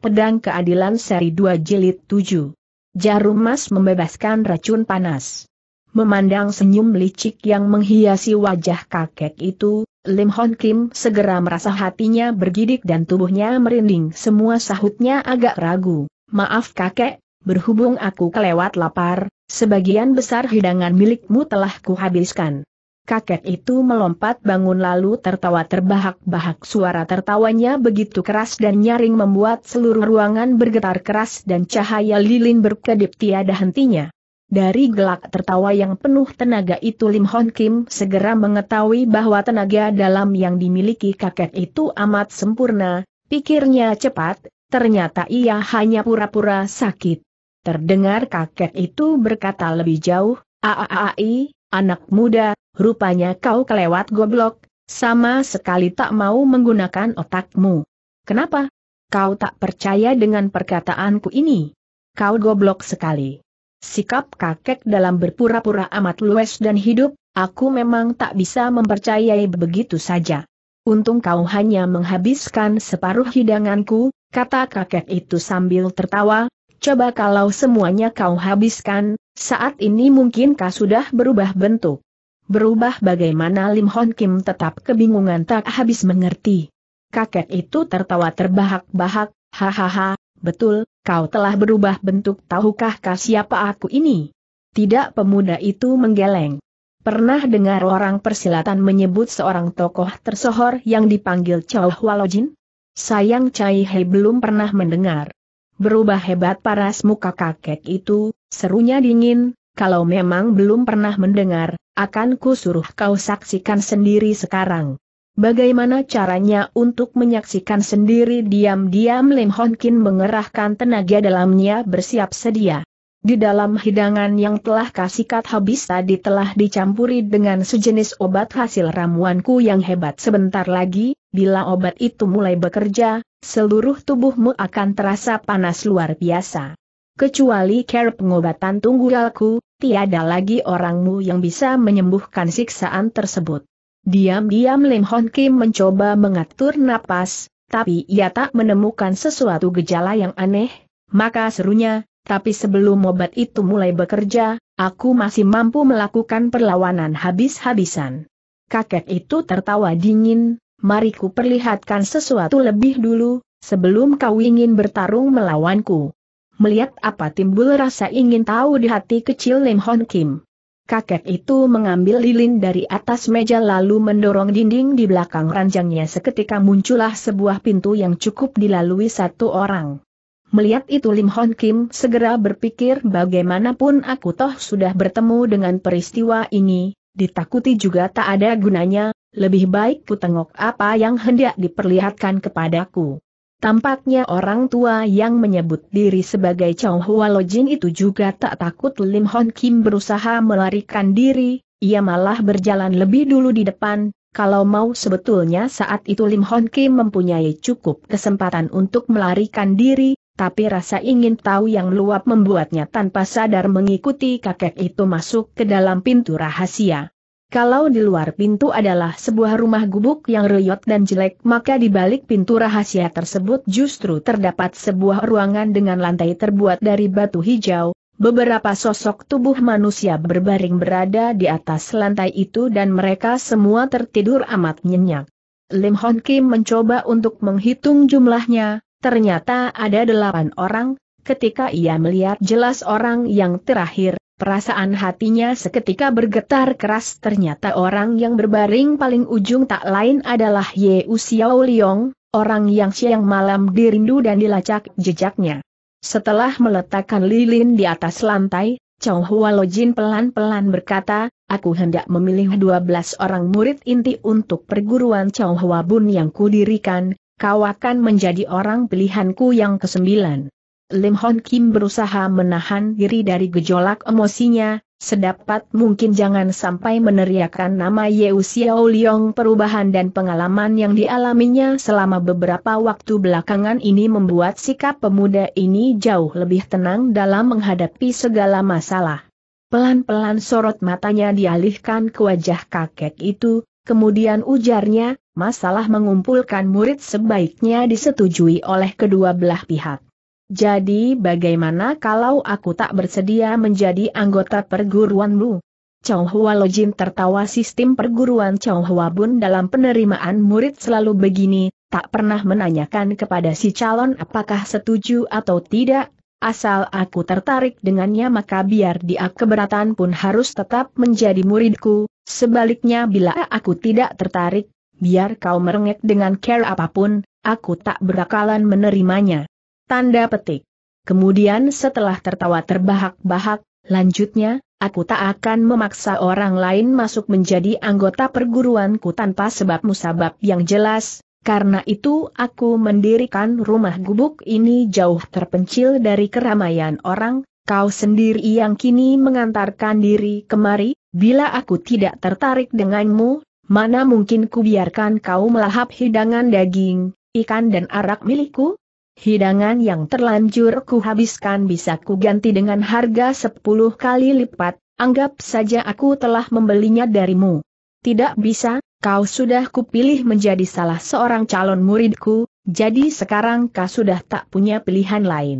Pedang Keadilan Seri 2 Jilid 7. Jarum Mas membebaskan racun panas. Memandang senyum licik yang menghiasi wajah kakek itu, Lim Hon Kim segera merasa hatinya bergidik dan tubuhnya merinding semua sahutnya agak ragu. Maaf kakek, berhubung aku kelewat lapar, sebagian besar hidangan milikmu telah kuhabiskan. Kakek itu melompat bangun lalu tertawa terbahak-bahak suara tertawanya begitu keras dan nyaring membuat seluruh ruangan bergetar keras dan cahaya lilin berkedip tiada hentinya. Dari gelak tertawa yang penuh tenaga itu Lim Hon Kim segera mengetahui bahwa tenaga dalam yang dimiliki kakek itu amat sempurna, pikirnya cepat, ternyata ia hanya pura-pura sakit. Terdengar kakek itu berkata lebih jauh, Aaai, Anak muda, rupanya kau kelewat goblok, sama sekali tak mau menggunakan otakmu. Kenapa? Kau tak percaya dengan perkataanku ini? Kau goblok sekali. Sikap kakek dalam berpura-pura amat luwes dan hidup, aku memang tak bisa mempercayai begitu saja. Untung kau hanya menghabiskan separuh hidanganku, kata kakek itu sambil tertawa, coba kalau semuanya kau habiskan, saat ini mungkinkah sudah berubah bentuk? Berubah bagaimana Lim Hon Kim tetap kebingungan tak habis mengerti. Kakek itu tertawa terbahak-bahak, hahaha, betul, kau telah berubah bentuk tahukah kah siapa aku ini? Tidak pemuda itu menggeleng. Pernah dengar orang persilatan menyebut seorang tokoh tersohor yang dipanggil Chow Walojin? Sayang Chai Hei belum pernah mendengar. Berubah hebat paras muka kakek itu, Serunya dingin, kalau memang belum pernah mendengar, akan ku suruh kau saksikan sendiri sekarang. Bagaimana caranya untuk menyaksikan sendiri diam-diam Lim Hon mengerahkan tenaga dalamnya bersiap sedia. Di dalam hidangan yang telah kasikat habis tadi telah dicampuri dengan sejenis obat hasil ramuanku yang hebat sebentar lagi, bila obat itu mulai bekerja, seluruh tubuhmu akan terasa panas luar biasa kecuali care pengobatan tunggulku, tiada lagi orangmu yang bisa menyembuhkan siksaan tersebut. Diam-diam Lim Hon Kim mencoba mengatur napas, tapi ia tak menemukan sesuatu gejala yang aneh, maka serunya, tapi sebelum obat itu mulai bekerja, aku masih mampu melakukan perlawanan habis-habisan. Kakek itu tertawa dingin, mari perlihatkan sesuatu lebih dulu, sebelum kau ingin bertarung melawanku melihat apa timbul rasa ingin tahu di hati kecil Lim Hon Kim. Kakek itu mengambil lilin dari atas meja lalu mendorong dinding di belakang ranjangnya seketika muncullah sebuah pintu yang cukup dilalui satu orang. Melihat itu Lim Hon Kim segera berpikir bagaimanapun aku toh sudah bertemu dengan peristiwa ini, ditakuti juga tak ada gunanya, lebih baik ku tengok apa yang hendak diperlihatkan kepadaku. Tampaknya orang tua yang menyebut diri sebagai Chow Hua Jin itu juga tak takut Lim Hon Kim berusaha melarikan diri, ia malah berjalan lebih dulu di depan, kalau mau sebetulnya saat itu Lim Hon Kim mempunyai cukup kesempatan untuk melarikan diri, tapi rasa ingin tahu yang luap membuatnya tanpa sadar mengikuti kakek itu masuk ke dalam pintu rahasia. Kalau di luar pintu adalah sebuah rumah gubuk yang reyot dan jelek, maka di balik pintu rahasia tersebut justru terdapat sebuah ruangan dengan lantai terbuat dari batu hijau. Beberapa sosok tubuh manusia berbaring berada di atas lantai itu dan mereka semua tertidur amat nyenyak. Lim Hon Kim mencoba untuk menghitung jumlahnya, ternyata ada delapan orang, ketika ia melihat jelas orang yang terakhir, Perasaan hatinya seketika bergetar keras ternyata orang yang berbaring paling ujung tak lain adalah Ye U Xiao Liong, orang yang siang malam dirindu dan dilacak jejaknya. Setelah meletakkan lilin di atas lantai, Chow Hua Lojin pelan-pelan berkata, aku hendak memilih 12 orang murid inti untuk perguruan Chow Hua Bun yang kudirikan, kau akan menjadi orang pilihanku yang kesembilan. Lim Hon Kim berusaha menahan diri dari gejolak emosinya, sedapat mungkin jangan sampai meneriakkan nama Yeu Xiao Liong perubahan dan pengalaman yang dialaminya selama beberapa waktu belakangan ini membuat sikap pemuda ini jauh lebih tenang dalam menghadapi segala masalah. Pelan-pelan sorot matanya dialihkan ke wajah kakek itu, kemudian ujarnya, masalah mengumpulkan murid sebaiknya disetujui oleh kedua belah pihak. Jadi bagaimana kalau aku tak bersedia menjadi anggota perguruanmu? Chow Hua Lojin tertawa sistem perguruan Chow Hua Bun dalam penerimaan murid selalu begini, tak pernah menanyakan kepada si calon apakah setuju atau tidak, asal aku tertarik dengannya maka biar dia keberatan pun harus tetap menjadi muridku, sebaliknya bila aku tidak tertarik, biar kau merengek dengan care apapun, aku tak berakalan menerimanya. Tanda petik. Kemudian setelah tertawa terbahak-bahak, lanjutnya, aku tak akan memaksa orang lain masuk menjadi anggota perguruanku tanpa sebab musabab yang jelas, karena itu aku mendirikan rumah gubuk ini jauh terpencil dari keramaian orang, kau sendiri yang kini mengantarkan diri kemari, bila aku tidak tertarik denganmu, mana mungkin ku biarkan kau melahap hidangan daging, ikan dan arak milikku? hidangan yang terlanjur kuhabiskan bisa kuganti dengan harga 10 kali lipat, anggap saja aku telah membelinya darimu. Tidak bisa, kau sudah kupilih menjadi salah seorang calon muridku, jadi sekarang kau sudah tak punya pilihan lain.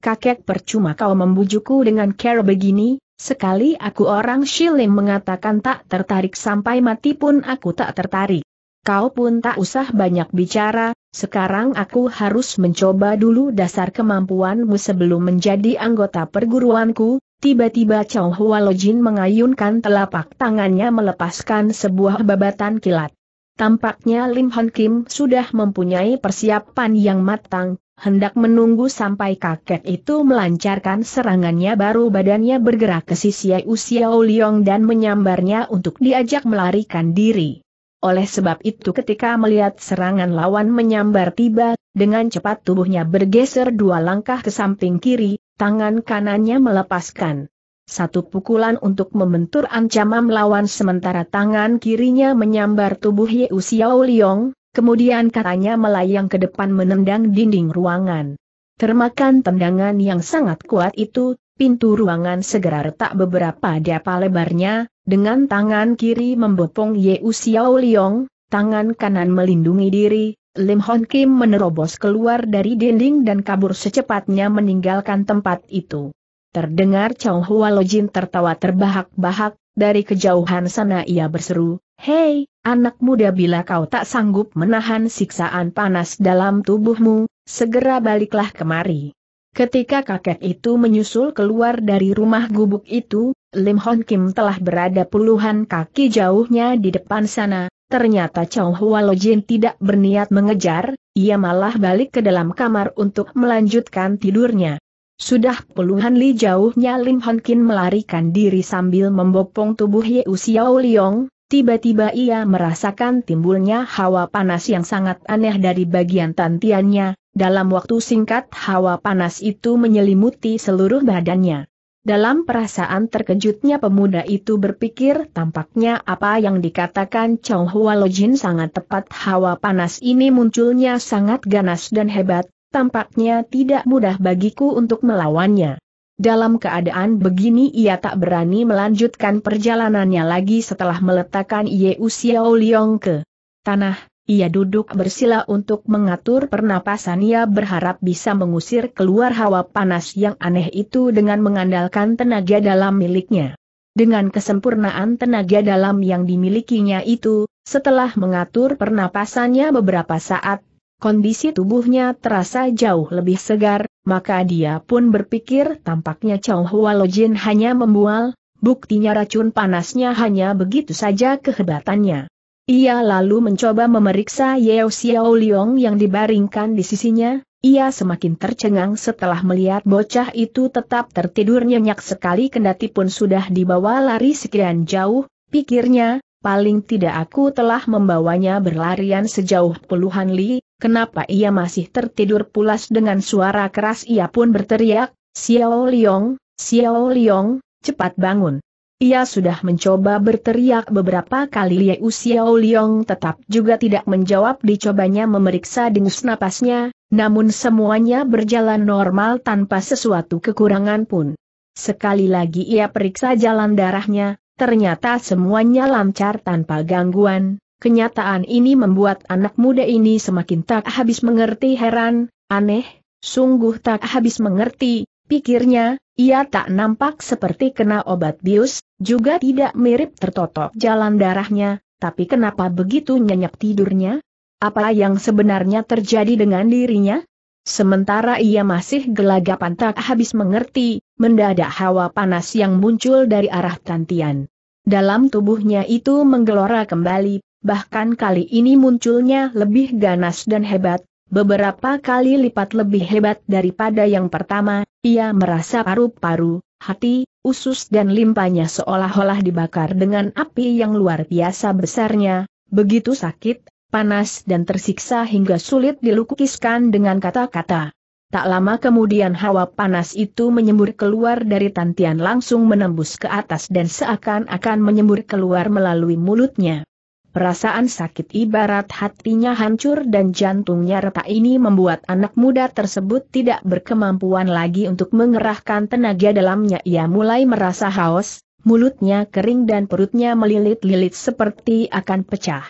Kakek percuma kau membujukku dengan cara begini, sekali aku orang Shilim mengatakan tak tertarik sampai mati pun aku tak tertarik. Kau pun tak usah banyak bicara, sekarang aku harus mencoba dulu dasar kemampuanmu sebelum menjadi anggota perguruanku. Tiba-tiba Chow Hua Jin mengayunkan telapak tangannya melepaskan sebuah babatan kilat. Tampaknya Lim Hon Kim sudah mempunyai persiapan yang matang, hendak menunggu sampai kakek itu melancarkan serangannya baru badannya bergerak ke sisi Usia Oliong dan menyambarnya untuk diajak melarikan diri. Oleh sebab itu ketika melihat serangan lawan menyambar tiba, dengan cepat tubuhnya bergeser dua langkah ke samping kiri, tangan kanannya melepaskan. Satu pukulan untuk membentur ancaman lawan sementara tangan kirinya menyambar tubuh Yeu Xiao Liong, kemudian katanya melayang ke depan menendang dinding ruangan. Termakan tendangan yang sangat kuat itu, pintu ruangan segera retak beberapa depa lebarnya, dengan tangan kiri membopong Ye Xiao Liong, tangan kanan melindungi diri, Lim Hon Kim menerobos keluar dari dinding dan kabur secepatnya meninggalkan tempat itu. Terdengar Chow Hua Lojin tertawa terbahak-bahak, dari kejauhan sana ia berseru, Hei, anak muda bila kau tak sanggup menahan siksaan panas dalam tubuhmu, segera baliklah kemari. Ketika kakek itu menyusul keluar dari rumah gubuk itu, Lim Hon Kim telah berada puluhan kaki jauhnya di depan sana, ternyata Chow Hua Lo Jin tidak berniat mengejar, ia malah balik ke dalam kamar untuk melanjutkan tidurnya. Sudah puluhan li jauhnya Lim Hon Kim melarikan diri sambil membopong tubuh Yeu Xiao Liong, Tiba-tiba ia merasakan timbulnya hawa panas yang sangat aneh dari bagian tantiannya, dalam waktu singkat hawa panas itu menyelimuti seluruh badannya. Dalam perasaan terkejutnya pemuda itu berpikir tampaknya apa yang dikatakan Chow Hua Lojin sangat tepat hawa panas ini munculnya sangat ganas dan hebat, tampaknya tidak mudah bagiku untuk melawannya. Dalam keadaan begini ia tak berani melanjutkan perjalanannya lagi setelah meletakkan Ye Xiao Liong ke tanah, ia duduk bersila untuk mengatur pernapasan ia berharap bisa mengusir keluar hawa panas yang aneh itu dengan mengandalkan tenaga dalam miliknya. Dengan kesempurnaan tenaga dalam yang dimilikinya itu, setelah mengatur pernapasannya beberapa saat, kondisi tubuhnya terasa jauh lebih segar, maka dia pun berpikir tampaknya Chow Hua Lo Jin hanya membual, buktinya racun panasnya hanya begitu saja kehebatannya. Ia lalu mencoba memeriksa Yeo Xiao Liong yang dibaringkan di sisinya, ia semakin tercengang setelah melihat bocah itu tetap tertidur nyenyak sekali kendati pun sudah dibawa lari sekian jauh, pikirnya, paling tidak aku telah membawanya berlarian sejauh puluhan li, Kenapa ia masih tertidur pulas dengan suara keras ia pun berteriak, Xiao Liong, Xiao Liong, cepat bangun. Ia sudah mencoba berteriak beberapa kali Liu Xiao Liong tetap juga tidak menjawab dicobanya memeriksa dengus napasnya, namun semuanya berjalan normal tanpa sesuatu kekurangan pun. Sekali lagi ia periksa jalan darahnya, ternyata semuanya lancar tanpa gangguan, Kenyataan ini membuat anak muda ini semakin tak habis mengerti heran, aneh, sungguh tak habis mengerti, pikirnya, ia tak nampak seperti kena obat bius, juga tidak mirip tertotok jalan darahnya, tapi kenapa begitu nyenyak tidurnya? Apa yang sebenarnya terjadi dengan dirinya? Sementara ia masih gelagapan tak habis mengerti, mendadak hawa panas yang muncul dari arah tantian. Dalam tubuhnya itu menggelora kembali, bahkan kali ini munculnya lebih ganas dan hebat, beberapa kali lipat lebih hebat daripada yang pertama, ia merasa paru-paru, hati, usus dan limpanya seolah-olah dibakar dengan api yang luar biasa besarnya, begitu sakit, panas dan tersiksa hingga sulit dilukiskan dengan kata-kata. Tak lama kemudian hawa panas itu menyembur keluar dari tantian langsung menembus ke atas dan seakan-akan menyembur keluar melalui mulutnya. Perasaan sakit ibarat hatinya hancur dan jantungnya retak ini membuat anak muda tersebut tidak berkemampuan lagi untuk mengerahkan tenaga dalamnya. Ia mulai merasa haus, mulutnya kering dan perutnya melilit-lilit seperti akan pecah.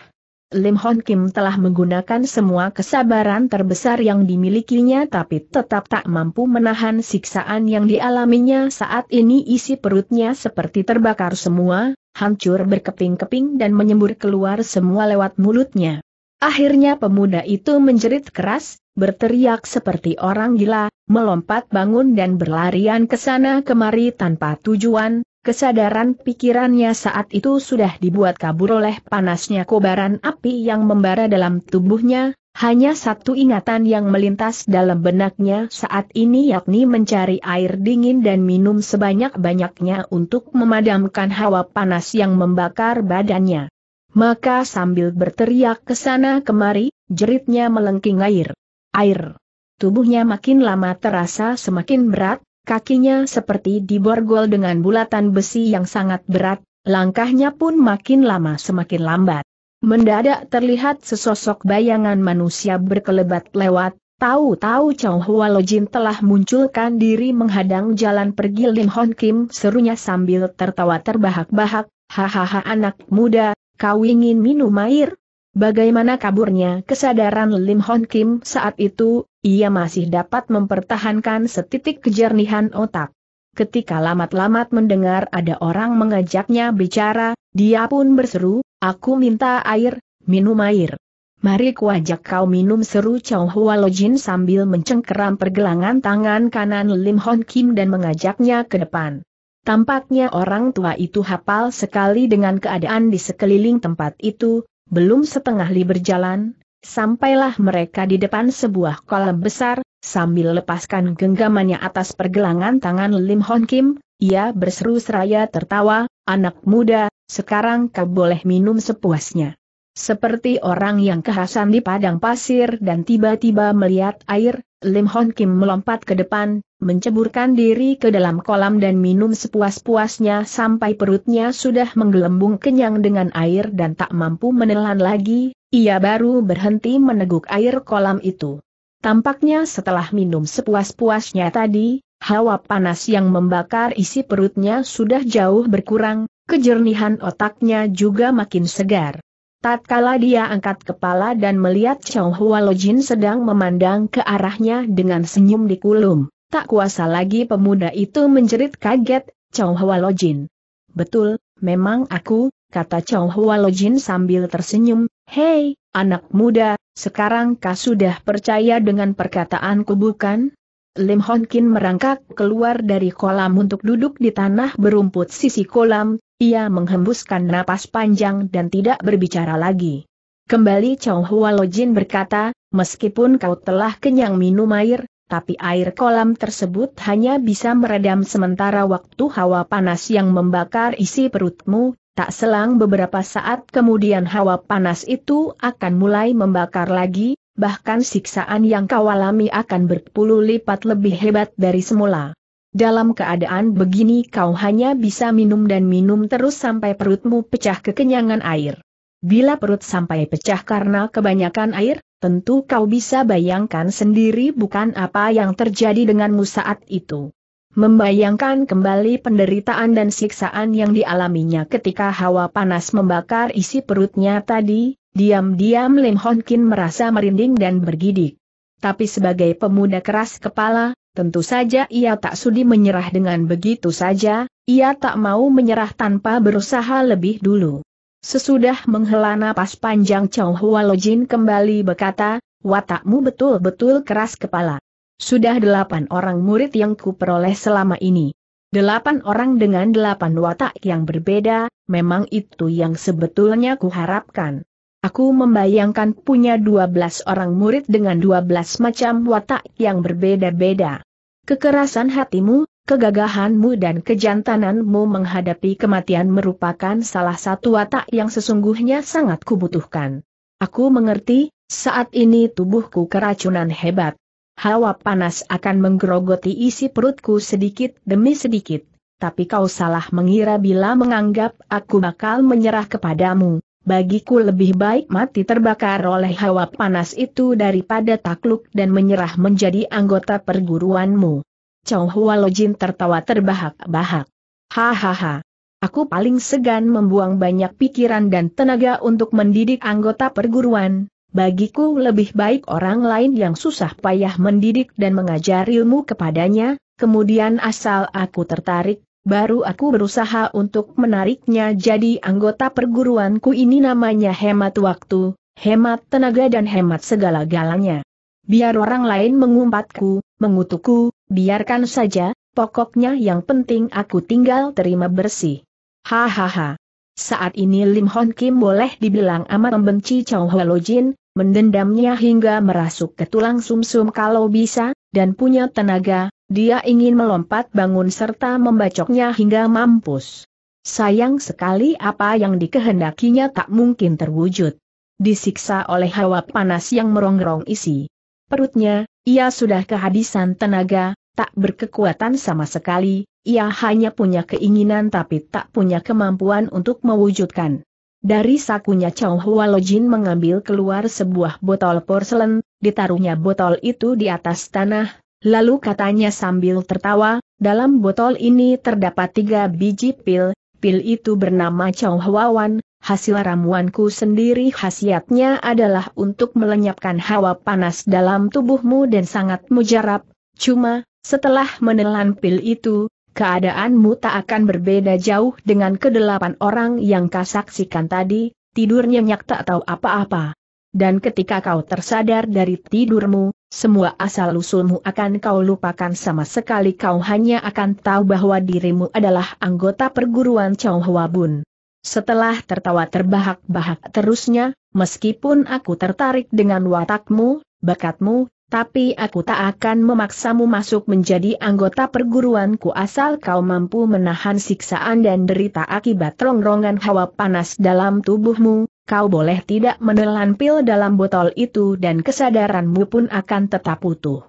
Lim Hon Kim telah menggunakan semua kesabaran terbesar yang dimilikinya tapi tetap tak mampu menahan siksaan yang dialaminya saat ini isi perutnya seperti terbakar semua, hancur berkeping-keping dan menyembur keluar semua lewat mulutnya. Akhirnya pemuda itu menjerit keras, berteriak seperti orang gila, melompat bangun dan berlarian ke sana kemari tanpa tujuan, kesadaran pikirannya saat itu sudah dibuat kabur oleh panasnya kobaran api yang membara dalam tubuhnya, hanya satu ingatan yang melintas dalam benaknya saat ini yakni mencari air dingin dan minum sebanyak-banyaknya untuk memadamkan hawa panas yang membakar badannya. Maka sambil berteriak ke sana kemari, jeritnya melengking air. Air. Tubuhnya makin lama terasa semakin berat, kakinya seperti diborgol dengan bulatan besi yang sangat berat, langkahnya pun makin lama semakin lambat. Mendadak terlihat sesosok bayangan manusia berkelebat lewat, tahu-tahu Chow Hua Lojin telah munculkan diri menghadang jalan pergi Lim Hon Kim serunya sambil tertawa terbahak-bahak, hahaha anak muda, kau ingin minum air? Bagaimana kaburnya kesadaran Lim Hon Kim saat itu, ia masih dapat mempertahankan setitik kejernihan otak. Ketika lamat-lamat mendengar ada orang mengajaknya bicara, dia pun berseru, Aku minta air, minum air. Mari kuajak kau minum seru Chow Hua Lojin sambil mencengkeram pergelangan tangan kanan Lim Hon Kim dan mengajaknya ke depan. Tampaknya orang tua itu hafal sekali dengan keadaan di sekeliling tempat itu, belum setengah li berjalan, sampailah mereka di depan sebuah kolam besar, sambil lepaskan genggamannya atas pergelangan tangan Lim Hon Kim, ia berseru seraya tertawa, anak muda, sekarang kau boleh minum sepuasnya. Seperti orang yang kehasan di padang pasir dan tiba-tiba melihat air, Lim Hon Kim melompat ke depan, menceburkan diri ke dalam kolam dan minum sepuas-puasnya sampai perutnya sudah menggelembung kenyang dengan air dan tak mampu menelan lagi, ia baru berhenti meneguk air kolam itu. Tampaknya setelah minum sepuas-puasnya tadi, Hawa panas yang membakar isi perutnya sudah jauh berkurang, kejernihan otaknya juga makin segar. Tatkala dia angkat kepala dan melihat Chow Hua Jin sedang memandang ke arahnya dengan senyum di kulum. tak kuasa lagi pemuda itu menjerit kaget, Chow Hua Jin. Betul, memang aku, kata Chow Hua Jin sambil tersenyum, hei, anak muda, sekarang kau sudah percaya dengan perkataanku bukan? Lim Hon Kin merangkak keluar dari kolam untuk duduk di tanah berumput sisi kolam, ia menghembuskan napas panjang dan tidak berbicara lagi. Kembali Chow Hua Lojin berkata, meskipun kau telah kenyang minum air, tapi air kolam tersebut hanya bisa meredam sementara waktu hawa panas yang membakar isi perutmu, tak selang beberapa saat kemudian hawa panas itu akan mulai membakar lagi, bahkan siksaan yang kau alami akan berpuluh lipat lebih hebat dari semula. Dalam keadaan begini kau hanya bisa minum dan minum terus sampai perutmu pecah kekenyangan air. Bila perut sampai pecah karena kebanyakan air, tentu kau bisa bayangkan sendiri bukan apa yang terjadi denganmu saat itu. Membayangkan kembali penderitaan dan siksaan yang dialaminya ketika hawa panas membakar isi perutnya tadi, Diam-diam Lim Hon Kin merasa merinding dan bergidik. Tapi sebagai pemuda keras kepala, tentu saja ia tak sudi menyerah dengan begitu saja, ia tak mau menyerah tanpa berusaha lebih dulu. Sesudah menghela napas panjang Chow Hua Lojin kembali berkata, watakmu betul-betul keras kepala. Sudah delapan orang murid yang ku peroleh selama ini. Delapan orang dengan delapan watak yang berbeda, memang itu yang sebetulnya ku harapkan." Aku membayangkan punya 12 orang murid dengan 12 macam watak yang berbeda-beda. Kekerasan hatimu, kegagahanmu dan kejantananmu menghadapi kematian merupakan salah satu watak yang sesungguhnya sangat kubutuhkan. Aku mengerti, saat ini tubuhku keracunan hebat. Hawa panas akan menggerogoti isi perutku sedikit demi sedikit, tapi kau salah mengira bila menganggap aku bakal menyerah kepadamu bagiku lebih baik mati terbakar oleh hawa panas itu daripada takluk dan menyerah menjadi anggota perguruanmu. Chow Hua Lojin tertawa terbahak-bahak. Hahaha. Aku paling segan membuang banyak pikiran dan tenaga untuk mendidik anggota perguruan. Bagiku lebih baik orang lain yang susah payah mendidik dan mengajar ilmu kepadanya, kemudian asal aku tertarik, Baru aku berusaha untuk menariknya jadi anggota perguruanku ini namanya hemat waktu, hemat tenaga dan hemat segala-galanya. Biar orang lain mengumpatku, mengutukku, biarkan saja, pokoknya yang penting aku tinggal terima bersih. Hahaha. Saat ini Lim Hon Kim boleh dibilang amat membenci Chow Hwelo Jin, mendendamnya hingga merasuk ke tulang sumsum -sum kalau bisa, dan punya tenaga, dia ingin melompat bangun serta membacoknya hingga mampus. Sayang sekali apa yang dikehendakinya tak mungkin terwujud. Disiksa oleh hawa panas yang merongrong isi perutnya, ia sudah kehabisan tenaga, tak berkekuatan sama sekali, ia hanya punya keinginan tapi tak punya kemampuan untuk mewujudkan. Dari sakunya Chow Hua Lojin mengambil keluar sebuah botol porselen, ditaruhnya botol itu di atas tanah, Lalu katanya sambil tertawa, dalam botol ini terdapat tiga biji pil, pil itu bernama Chow Hwawan, hasil ramuanku sendiri khasiatnya adalah untuk melenyapkan hawa panas dalam tubuhmu dan sangat mujarab, cuma, setelah menelan pil itu, keadaanmu tak akan berbeda jauh dengan kedelapan orang yang kau saksikan tadi, Tidurnya nyenyak tak tahu apa-apa. Dan ketika kau tersadar dari tidurmu, semua asal-usulmu akan kau lupakan sama sekali kau hanya akan tahu bahwa dirimu adalah anggota perguruan Chow Hwa Bun. Setelah tertawa terbahak-bahak terusnya, meskipun aku tertarik dengan watakmu, bakatmu, tapi aku tak akan memaksamu masuk menjadi anggota perguruanku asal kau mampu menahan siksaan dan derita akibat rongrongan hawa panas dalam tubuhmu, kau boleh tidak menelan pil dalam botol itu dan kesadaranmu pun akan tetap utuh.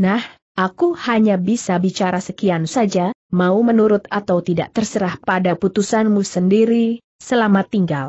Nah, aku hanya bisa bicara sekian saja, mau menurut atau tidak terserah pada putusanmu sendiri, selamat tinggal.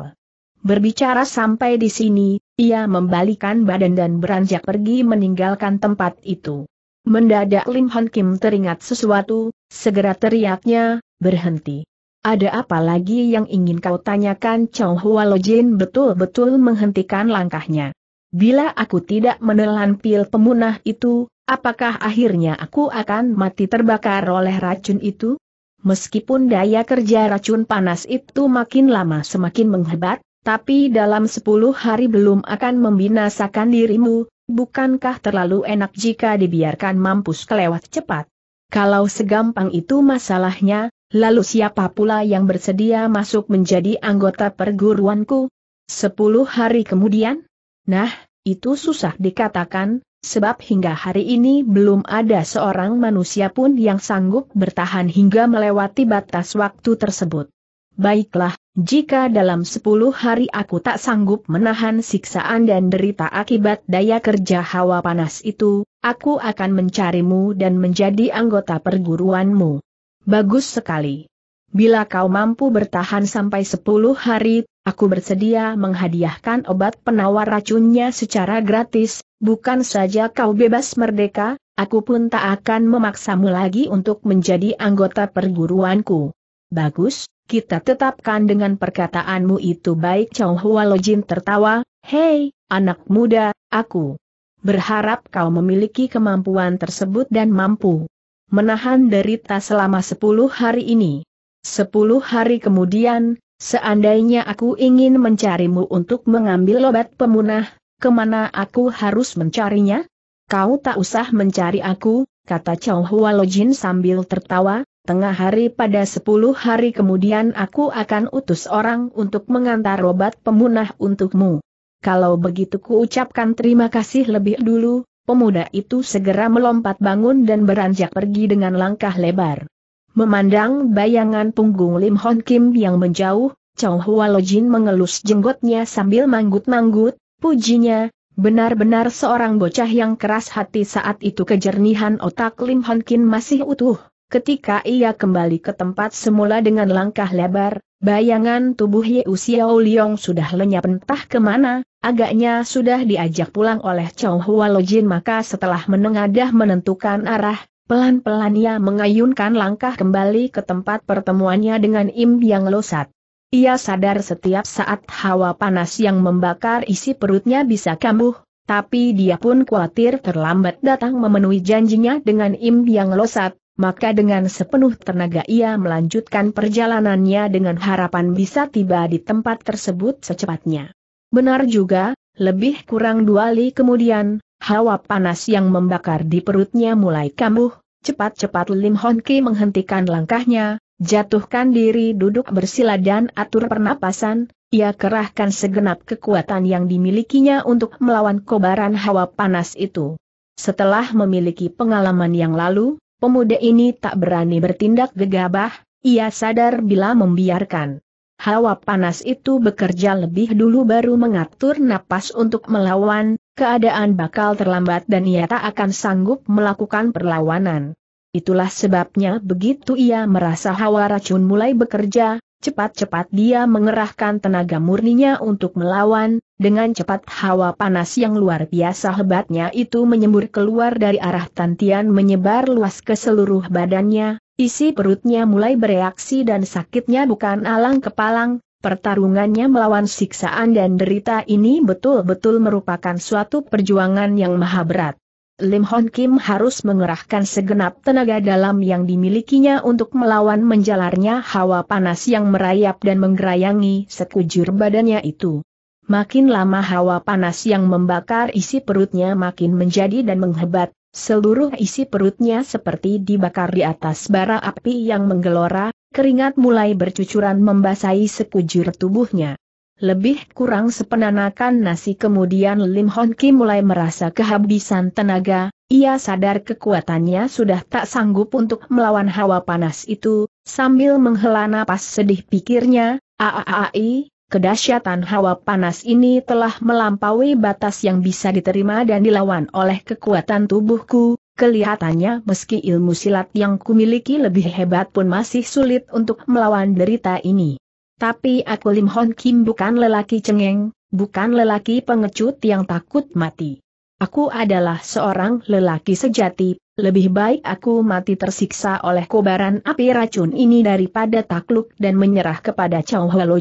Berbicara sampai di sini, ia membalikan badan dan beranjak pergi meninggalkan tempat itu. Mendadak Lim Hon Kim teringat sesuatu, segera teriaknya, berhenti. Ada apa lagi yang ingin kau tanyakan? Chow Hua Lo Jin betul-betul menghentikan langkahnya. Bila aku tidak menelan pil pemunah itu, apakah akhirnya aku akan mati terbakar oleh racun itu? Meskipun daya kerja racun panas itu makin lama semakin menghebat, tapi dalam sepuluh hari belum akan membinasakan dirimu, bukankah terlalu enak jika dibiarkan mampus kelewat cepat? Kalau segampang itu masalahnya, Lalu siapa pula yang bersedia masuk menjadi anggota perguruanku? Sepuluh hari kemudian? Nah, itu susah dikatakan, sebab hingga hari ini belum ada seorang manusia pun yang sanggup bertahan hingga melewati batas waktu tersebut. Baiklah, jika dalam sepuluh hari aku tak sanggup menahan siksaan dan derita akibat daya kerja hawa panas itu, aku akan mencarimu dan menjadi anggota perguruanmu. Bagus sekali. Bila kau mampu bertahan sampai 10 hari, aku bersedia menghadiahkan obat penawar racunnya secara gratis, bukan saja kau bebas merdeka, aku pun tak akan memaksamu lagi untuk menjadi anggota perguruanku. Bagus, kita tetapkan dengan perkataanmu itu baik Chow Hua Lojin tertawa, hei, anak muda, aku berharap kau memiliki kemampuan tersebut dan mampu menahan derita selama sepuluh hari ini. Sepuluh hari kemudian, seandainya aku ingin mencarimu untuk mengambil obat pemunah, kemana aku harus mencarinya? Kau tak usah mencari aku, kata Chow Hua Lojin sambil tertawa, tengah hari pada sepuluh hari kemudian aku akan utus orang untuk mengantar obat pemunah untukmu. Kalau begitu ku ucapkan terima kasih lebih dulu, pemuda itu segera melompat bangun dan beranjak pergi dengan langkah lebar. Memandang bayangan punggung Lim Hon Kim yang menjauh, Chow Hua Jin mengelus jenggotnya sambil manggut-manggut, pujinya, benar-benar seorang bocah yang keras hati saat itu kejernihan otak Lim Hon Kim masih utuh. Ketika ia kembali ke tempat semula dengan langkah lebar, bayangan tubuh Ye Xiao Liong sudah lenyap entah kemana, agaknya sudah diajak pulang oleh Chow Hua Lojin maka setelah menengadah menentukan arah, pelan-pelan ia mengayunkan langkah kembali ke tempat pertemuannya dengan Im Yang Losat. Ia sadar setiap saat hawa panas yang membakar isi perutnya bisa kambuh, tapi dia pun khawatir terlambat datang memenuhi janjinya dengan Im Yang Losat, maka dengan sepenuh tenaga ia melanjutkan perjalanannya dengan harapan bisa tiba di tempat tersebut secepatnya. Benar juga, lebih kurang dua li kemudian, hawa panas yang membakar di perutnya mulai kambuh, cepat-cepat Lim Hon Ki menghentikan langkahnya, jatuhkan diri duduk bersila dan atur pernapasan, ia kerahkan segenap kekuatan yang dimilikinya untuk melawan kobaran hawa panas itu. Setelah memiliki pengalaman yang lalu, Pemuda ini tak berani bertindak gegabah, ia sadar bila membiarkan. Hawa panas itu bekerja lebih dulu baru mengatur napas untuk melawan, keadaan bakal terlambat dan ia tak akan sanggup melakukan perlawanan. Itulah sebabnya begitu ia merasa hawa racun mulai bekerja, cepat-cepat dia mengerahkan tenaga murninya untuk melawan, dengan cepat hawa panas yang luar biasa hebatnya itu menyembur keluar dari arah tantian menyebar luas ke seluruh badannya, isi perutnya mulai bereaksi dan sakitnya bukan alang kepalang, pertarungannya melawan siksaan dan derita ini betul-betul merupakan suatu perjuangan yang maha berat. Lim Hon Kim harus mengerahkan segenap tenaga dalam yang dimilikinya untuk melawan menjalarnya hawa panas yang merayap dan menggerayangi sekujur badannya itu. Makin lama hawa panas yang membakar isi perutnya makin menjadi dan menghebat, seluruh isi perutnya seperti dibakar di atas bara api yang menggelora, keringat mulai bercucuran membasahi sekujur tubuhnya. Lebih kurang sepenanakan nasi kemudian Lim Hon Ki mulai merasa kehabisan tenaga, ia sadar kekuatannya sudah tak sanggup untuk melawan hawa panas itu, sambil menghela napas sedih pikirnya, aaai, kedahsyatan hawa panas ini telah melampaui batas yang bisa diterima dan dilawan oleh kekuatan tubuhku, kelihatannya meski ilmu silat yang kumiliki lebih hebat pun masih sulit untuk melawan derita ini. Tapi aku Lim Hon Kim bukan lelaki cengeng, bukan lelaki pengecut yang takut mati. Aku adalah seorang lelaki sejati, lebih baik aku mati tersiksa oleh kobaran api racun ini daripada takluk dan menyerah kepada Chow Halo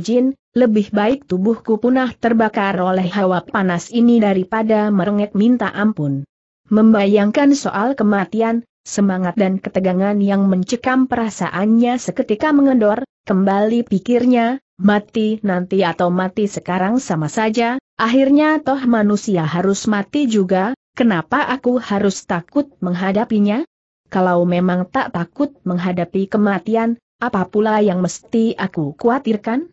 lebih baik tubuhku punah terbakar oleh hawa panas ini daripada merengek minta ampun. Membayangkan soal kematian, Semangat dan ketegangan yang mencekam perasaannya seketika mengendor, kembali pikirnya, mati nanti atau mati sekarang sama saja, akhirnya toh manusia harus mati juga, kenapa aku harus takut menghadapinya? Kalau memang tak takut menghadapi kematian, apa pula yang mesti aku khawatirkan?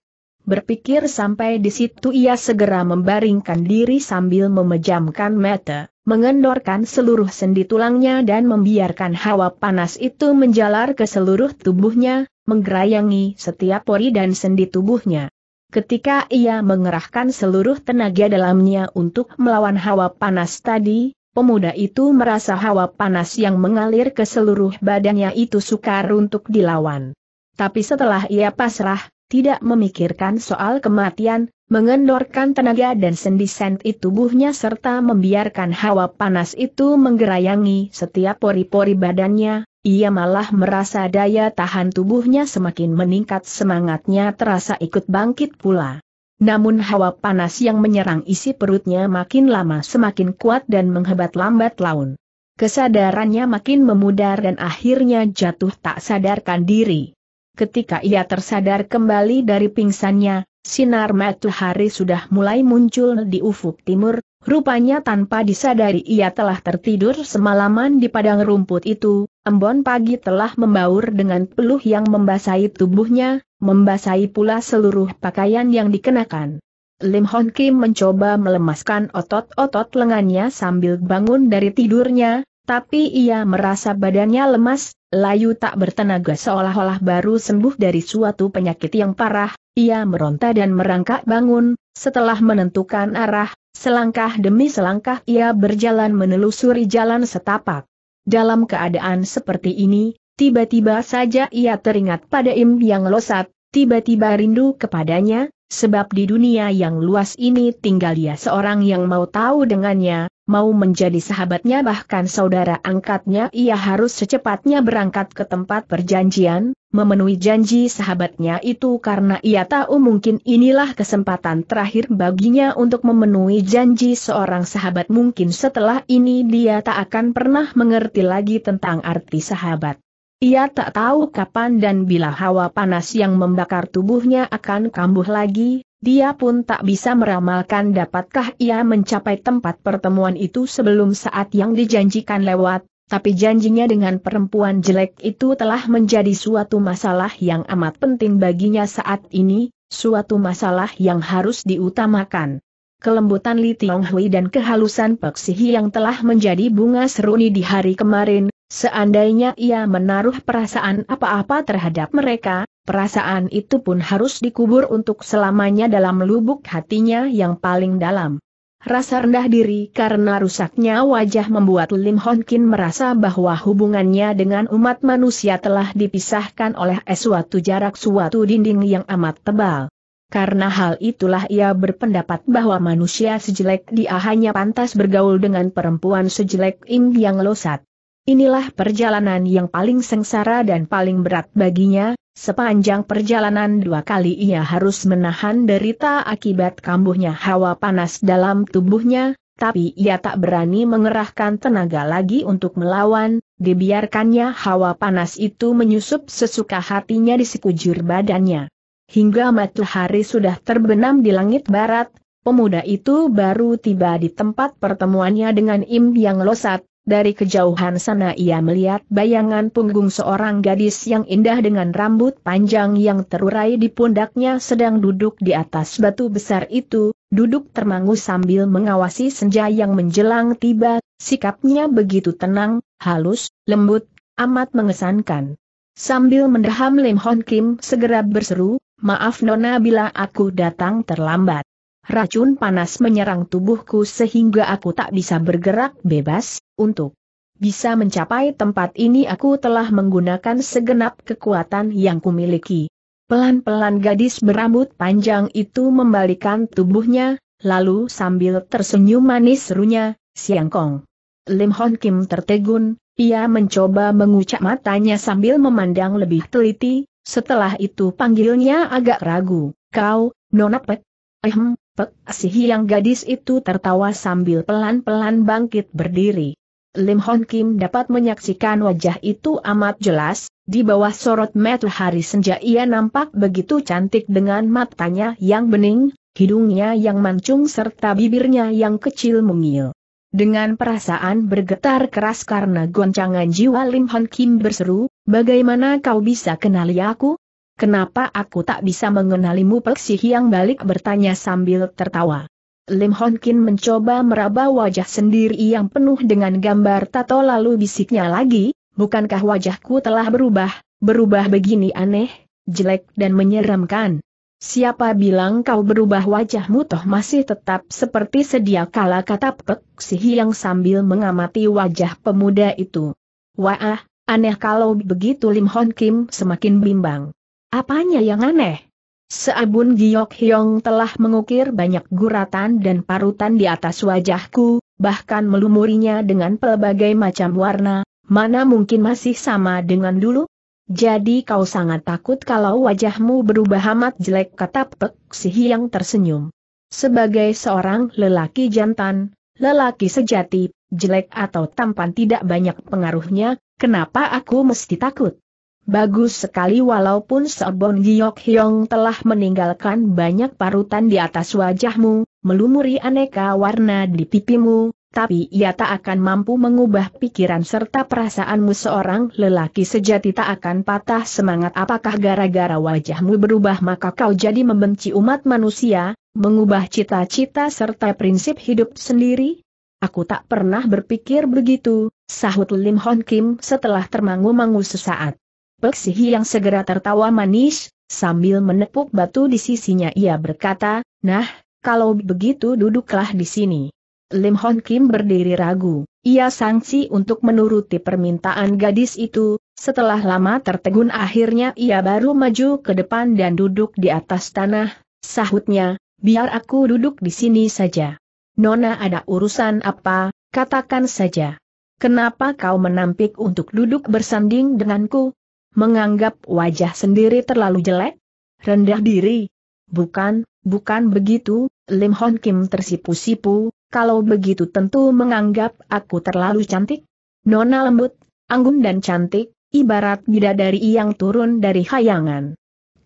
Berpikir sampai di situ ia segera membaringkan diri sambil memejamkan mata mengendorkan seluruh sendi tulangnya dan membiarkan hawa panas itu menjalar ke seluruh tubuhnya, menggerayangi setiap pori dan sendi tubuhnya. Ketika ia mengerahkan seluruh tenaga dalamnya untuk melawan hawa panas tadi, pemuda itu merasa hawa panas yang mengalir ke seluruh badannya itu sukar untuk dilawan. Tapi setelah ia pasrah, tidak memikirkan soal kematian, mengendorkan tenaga dan sendi senti tubuhnya serta membiarkan hawa panas itu menggerayangi setiap pori-pori badannya, ia malah merasa daya tahan tubuhnya semakin meningkat semangatnya terasa ikut bangkit pula. Namun hawa panas yang menyerang isi perutnya makin lama semakin kuat dan menghebat lambat laun. Kesadarannya makin memudar dan akhirnya jatuh tak sadarkan diri. Ketika ia tersadar kembali dari pingsannya, Sinar matahari sudah mulai muncul di ufuk timur, rupanya tanpa disadari ia telah tertidur semalaman di padang rumput itu, embon pagi telah membaur dengan peluh yang membasahi tubuhnya, membasahi pula seluruh pakaian yang dikenakan. Lim Hon Kim mencoba melemaskan otot-otot lengannya sambil bangun dari tidurnya, tapi ia merasa badannya lemas, layu tak bertenaga seolah-olah baru sembuh dari suatu penyakit yang parah, ia meronta dan merangkak bangun, setelah menentukan arah, selangkah demi selangkah ia berjalan menelusuri jalan setapak. Dalam keadaan seperti ini, tiba-tiba saja ia teringat pada Im yang losat, tiba-tiba rindu kepadanya, sebab di dunia yang luas ini tinggal ia seorang yang mau tahu dengannya, mau menjadi sahabatnya bahkan saudara angkatnya ia harus secepatnya berangkat ke tempat perjanjian, memenuhi janji sahabatnya itu karena ia tahu mungkin inilah kesempatan terakhir baginya untuk memenuhi janji seorang sahabat mungkin setelah ini dia tak akan pernah mengerti lagi tentang arti sahabat. Ia tak tahu kapan dan bila hawa panas yang membakar tubuhnya akan kambuh lagi, dia pun tak bisa meramalkan dapatkah ia mencapai tempat pertemuan itu sebelum saat yang dijanjikan lewat, tapi janjinya dengan perempuan jelek itu telah menjadi suatu masalah yang amat penting baginya saat ini, suatu masalah yang harus diutamakan. Kelembutan Li Tiong Hui dan kehalusan Peksihi yang telah menjadi bunga seruni di hari kemarin, seandainya ia menaruh perasaan apa-apa terhadap mereka, Perasaan itu pun harus dikubur untuk selamanya dalam lubuk hatinya yang paling dalam. Rasa rendah diri karena rusaknya wajah membuat Lim Hon Kin merasa bahwa hubungannya dengan umat manusia telah dipisahkan oleh suatu jarak suatu dinding yang amat tebal. Karena hal itulah ia berpendapat bahwa manusia sejelek dia hanya pantas bergaul dengan perempuan sejelek Im yang losat. Inilah perjalanan yang paling sengsara dan paling berat baginya, Sepanjang perjalanan dua kali ia harus menahan derita akibat kambuhnya hawa panas dalam tubuhnya, tapi ia tak berani mengerahkan tenaga lagi untuk melawan, dibiarkannya hawa panas itu menyusup sesuka hatinya di sekujur badannya. Hingga matahari sudah terbenam di langit barat, pemuda itu baru tiba di tempat pertemuannya dengan Im Yang Losat, dari kejauhan sana ia melihat bayangan punggung seorang gadis yang indah dengan rambut panjang yang terurai di pundaknya sedang duduk di atas batu besar itu, duduk termangu sambil mengawasi senja yang menjelang tiba, sikapnya begitu tenang, halus, lembut, amat mengesankan. Sambil mendaham Lim Hon Kim segera berseru, maaf Nona bila aku datang terlambat. Racun panas menyerang tubuhku sehingga aku tak bisa bergerak bebas, untuk bisa mencapai tempat ini aku telah menggunakan segenap kekuatan yang kumiliki. Pelan-pelan gadis berambut panjang itu membalikan tubuhnya, lalu sambil tersenyum manis serunya, Siang Kong. Lim Hon Kim tertegun, ia mencoba mengucap matanya sambil memandang lebih teliti, setelah itu panggilnya agak ragu, kau, Nona Pek. Ehem, Pek si hiang gadis itu tertawa sambil pelan-pelan bangkit berdiri. Lim Hon Kim dapat menyaksikan wajah itu amat jelas, di bawah sorot matahari senja ia nampak begitu cantik dengan matanya yang bening, hidungnya yang mancung serta bibirnya yang kecil mungil. Dengan perasaan bergetar keras karena goncangan jiwa Lim Hon Kim berseru, bagaimana kau bisa kenali aku? Kenapa aku tak bisa mengenalimu Pek yang Hiang balik bertanya sambil tertawa. Lim Hon Kin mencoba meraba wajah sendiri yang penuh dengan gambar tato lalu bisiknya lagi, bukankah wajahku telah berubah, berubah begini aneh, jelek dan menyeramkan. Siapa bilang kau berubah wajahmu toh masih tetap seperti sedia kala kata Pek yang Hiang sambil mengamati wajah pemuda itu. Wah, aneh kalau begitu Lim Hon Kim semakin bimbang. Apanya yang aneh? Seabun Giok Hyong telah mengukir banyak guratan dan parutan di atas wajahku, bahkan melumurinya dengan pelbagai macam warna, mana mungkin masih sama dengan dulu? Jadi kau sangat takut kalau wajahmu berubah amat jelek kata Pek Si Hyang tersenyum. Sebagai seorang lelaki jantan, lelaki sejati, jelek atau tampan tidak banyak pengaruhnya, kenapa aku mesti takut? Bagus sekali walaupun Sobon Giok Hyong telah meninggalkan banyak parutan di atas wajahmu, melumuri aneka warna di pipimu, tapi ia tak akan mampu mengubah pikiran serta perasaanmu seorang lelaki sejati tak akan patah semangat apakah gara-gara wajahmu berubah maka kau jadi membenci umat manusia, mengubah cita-cita serta prinsip hidup sendiri? Aku tak pernah berpikir begitu, sahut Lim Hon Kim setelah termangu-mangu sesaat. Peksihi yang segera tertawa manis, sambil menepuk batu di sisinya ia berkata, Nah, kalau begitu duduklah di sini. Lim Hon Kim berdiri ragu, ia sangsi untuk menuruti permintaan gadis itu, setelah lama tertegun akhirnya ia baru maju ke depan dan duduk di atas tanah, sahutnya, biar aku duduk di sini saja. Nona ada urusan apa, katakan saja. Kenapa kau menampik untuk duduk bersanding denganku? Menganggap wajah sendiri terlalu jelek? Rendah diri? Bukan, bukan begitu, Lim Hon Kim tersipu-sipu, kalau begitu tentu menganggap aku terlalu cantik? Nona lembut, anggun dan cantik, ibarat bidadari yang turun dari hayangan.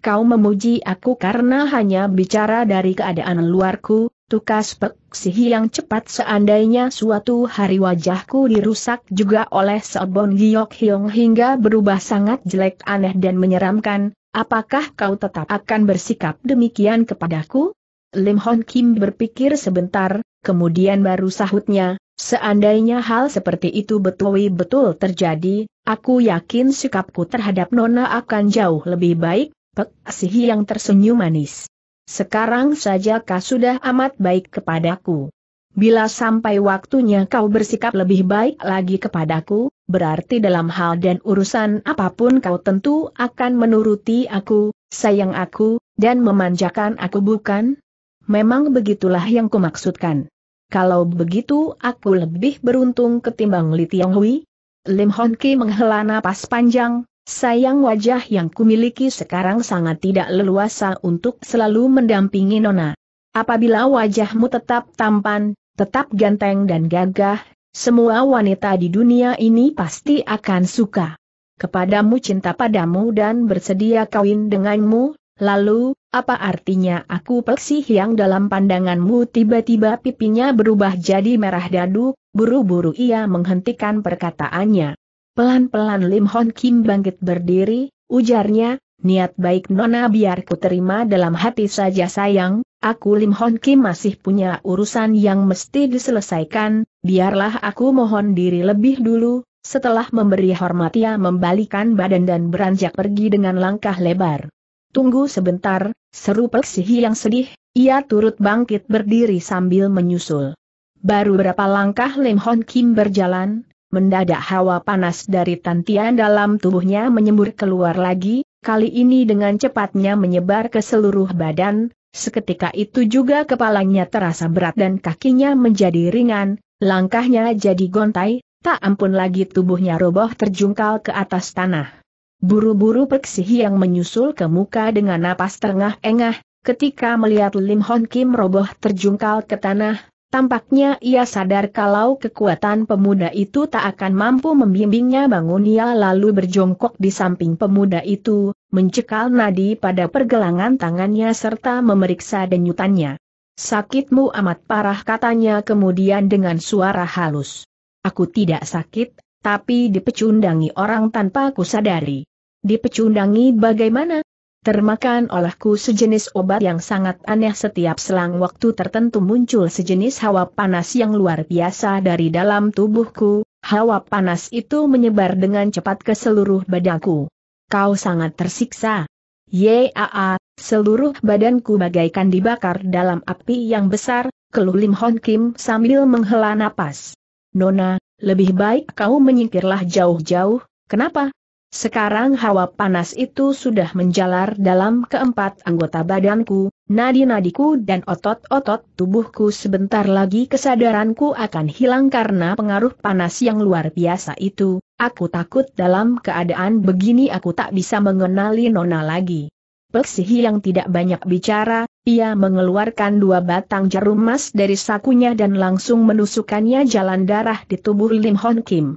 Kau memuji aku karena hanya bicara dari keadaan luarku, tukas peksihi yang cepat seandainya suatu hari wajahku dirusak juga oleh sebon Giok Hyong hingga berubah sangat jelek aneh dan menyeramkan, apakah kau tetap akan bersikap demikian kepadaku? Lim Hon Kim berpikir sebentar, kemudian baru sahutnya, Seandainya hal seperti itu betul-betul terjadi, aku yakin sikapku terhadap Nona akan jauh lebih baik, Pekasih yang tersenyum manis. Sekarang saja kau sudah amat baik kepadaku. Bila sampai waktunya kau bersikap lebih baik lagi kepadaku, berarti dalam hal dan urusan apapun kau tentu akan menuruti aku, sayang aku, dan memanjakan aku bukan? Memang begitulah yang kumaksudkan. Kalau begitu aku lebih beruntung ketimbang Li Tionghui? Lim Hon Ki menghela napas panjang, Sayang wajah yang kumiliki sekarang sangat tidak leluasa untuk selalu mendampingi Nona. Apabila wajahmu tetap tampan, tetap ganteng dan gagah, semua wanita di dunia ini pasti akan suka. Kepadamu cinta padamu dan bersedia kawin denganmu, lalu, apa artinya aku peksih yang dalam pandanganmu tiba-tiba pipinya berubah jadi merah dadu, buru-buru ia menghentikan perkataannya. Pelan-pelan Lim Hon Kim bangkit berdiri, ujarnya, niat baik Nona biar ku terima dalam hati saja sayang, aku Lim Hon Kim masih punya urusan yang mesti diselesaikan, biarlah aku mohon diri lebih dulu, setelah memberi hormat ia membalikan badan dan beranjak pergi dengan langkah lebar. Tunggu sebentar, seru Peksihi yang sedih, ia turut bangkit berdiri sambil menyusul. Baru berapa langkah Lim Hon Kim berjalan, mendadak hawa panas dari tantian dalam tubuhnya menyembur keluar lagi, kali ini dengan cepatnya menyebar ke seluruh badan, seketika itu juga kepalanya terasa berat dan kakinya menjadi ringan, langkahnya jadi gontai, tak ampun lagi tubuhnya roboh terjungkal ke atas tanah. Buru-buru Peksih yang menyusul ke muka dengan napas terengah-engah, ketika melihat Lim Hon Kim roboh terjungkal ke tanah, Tampaknya ia sadar kalau kekuatan pemuda itu tak akan mampu membimbingnya bangun ia lalu berjongkok di samping pemuda itu, mencekal nadi pada pergelangan tangannya serta memeriksa denyutannya. Sakitmu amat parah katanya kemudian dengan suara halus. Aku tidak sakit, tapi dipecundangi orang tanpa aku sadari. Dipecundangi bagaimana? termakan olehku sejenis obat yang sangat aneh setiap selang waktu tertentu muncul sejenis hawa panas yang luar biasa dari dalam tubuhku, hawa panas itu menyebar dengan cepat ke seluruh badanku. Kau sangat tersiksa. Yaa, seluruh badanku bagaikan dibakar dalam api yang besar, keluh Lim Hon Kim sambil menghela napas. Nona, lebih baik kau menyingkirlah jauh-jauh, kenapa? Sekarang hawa panas itu sudah menjalar dalam keempat anggota badanku, nadi-nadiku dan otot-otot tubuhku sebentar lagi kesadaranku akan hilang karena pengaruh panas yang luar biasa itu, aku takut dalam keadaan begini aku tak bisa mengenali Nona lagi. Peksihi yang tidak banyak bicara, ia mengeluarkan dua batang jarum emas dari sakunya dan langsung menusukkannya jalan darah di tubuh Lim Hon Kim.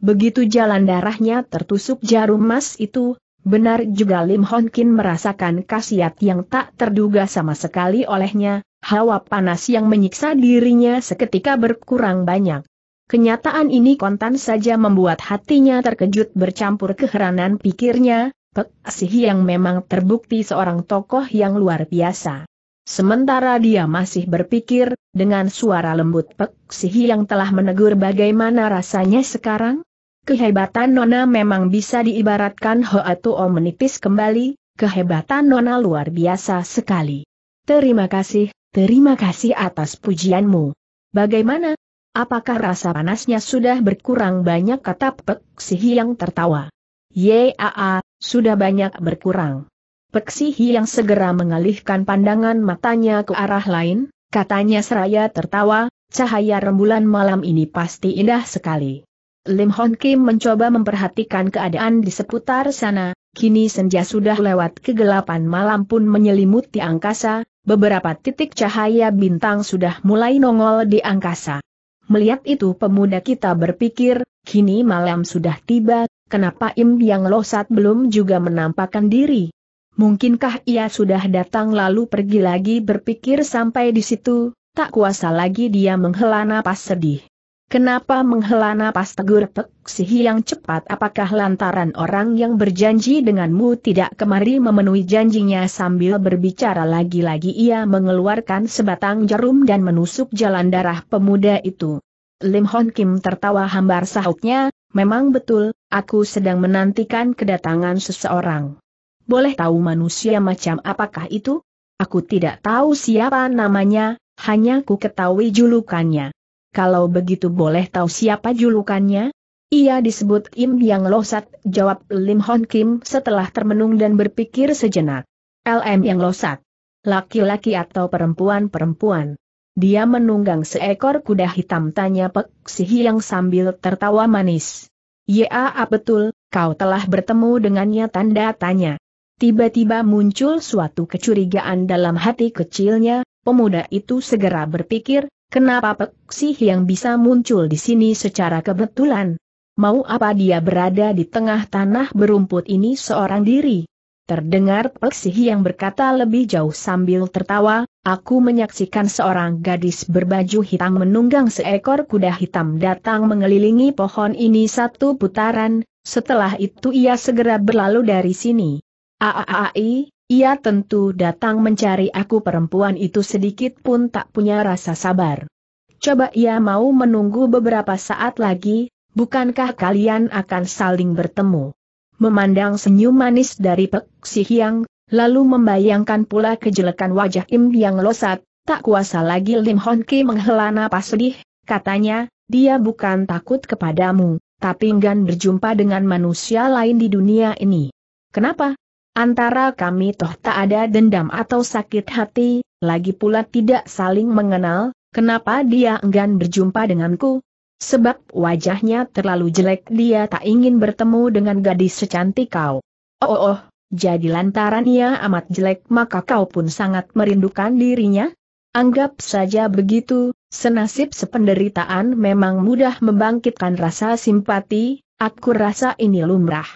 Begitu jalan darahnya tertusuk jarum emas itu, benar juga Lim Hon Kin merasakan khasiat yang tak terduga sama sekali olehnya, hawa panas yang menyiksa dirinya seketika berkurang banyak. Kenyataan ini kontan saja membuat hatinya terkejut bercampur keheranan pikirnya, Pek Sihi yang memang terbukti seorang tokoh yang luar biasa. Sementara dia masih berpikir, dengan suara lembut Pek Sih yang telah menegur bagaimana rasanya sekarang, Kehebatan Nona memang bisa diibaratkan Tuo menipis kembali, kehebatan Nona luar biasa sekali. Terima kasih, terima kasih atas pujianmu. Bagaimana? Apakah rasa panasnya sudah berkurang banyak kata Pek Sihi yang tertawa? Yaa, sudah banyak berkurang. Pek Sihi yang segera mengalihkan pandangan matanya ke arah lain, katanya seraya tertawa, cahaya rembulan malam ini pasti indah sekali. Lim Hon Kim mencoba memperhatikan keadaan di seputar sana, kini senja sudah lewat kegelapan malam pun menyelimuti angkasa, beberapa titik cahaya bintang sudah mulai nongol di angkasa. Melihat itu pemuda kita berpikir, kini malam sudah tiba, kenapa Im Yang Losat belum juga menampakkan diri? Mungkinkah ia sudah datang lalu pergi lagi berpikir sampai di situ, tak kuasa lagi dia menghela napas sedih. Kenapa menghela napas tegur Pek Sihi yang cepat apakah lantaran orang yang berjanji denganmu tidak kemari memenuhi janjinya sambil berbicara lagi-lagi ia mengeluarkan sebatang jarum dan menusuk jalan darah pemuda itu. Lim Hon Kim tertawa hambar sahutnya, memang betul, aku sedang menantikan kedatangan seseorang. Boleh tahu manusia macam apakah itu? Aku tidak tahu siapa namanya, hanya ku ketahui julukannya kalau begitu boleh tahu siapa julukannya? Ia disebut Im Yang Losat, jawab Lim Hon Kim setelah termenung dan berpikir sejenak. LM Yang Losat. Laki-laki atau perempuan-perempuan. Dia menunggang seekor kuda hitam tanya Pek Si Hiang sambil tertawa manis. Ya ah, betul, kau telah bertemu dengannya tanda tanya. Tiba-tiba muncul suatu kecurigaan dalam hati kecilnya, pemuda itu segera berpikir, Kenapa Peksih yang bisa muncul di sini secara kebetulan? Mau apa dia berada di tengah tanah berumput ini seorang diri? Terdengar Peksih yang berkata lebih jauh sambil tertawa, aku menyaksikan seorang gadis berbaju hitam menunggang seekor kuda hitam datang mengelilingi pohon ini satu putaran, setelah itu ia segera berlalu dari sini. Aaai, ia tentu datang mencari aku perempuan itu sedikit pun tak punya rasa sabar. Coba ia mau menunggu beberapa saat lagi, bukankah kalian akan saling bertemu? Memandang senyum manis dari Pek Si Hiang, lalu membayangkan pula kejelekan wajah Im Yang Losat, tak kuasa lagi Lim Hon Ki menghela napas sedih, katanya, dia bukan takut kepadamu, tapi enggan berjumpa dengan manusia lain di dunia ini. Kenapa? Antara kami toh tak ada dendam atau sakit hati, lagi pula tidak saling mengenal, kenapa dia enggan berjumpa denganku? Sebab wajahnya terlalu jelek dia tak ingin bertemu dengan gadis secantik kau. Oh oh, oh jadi lantaran ia amat jelek maka kau pun sangat merindukan dirinya? Anggap saja begitu, senasib sependeritaan memang mudah membangkitkan rasa simpati, aku rasa ini lumrah.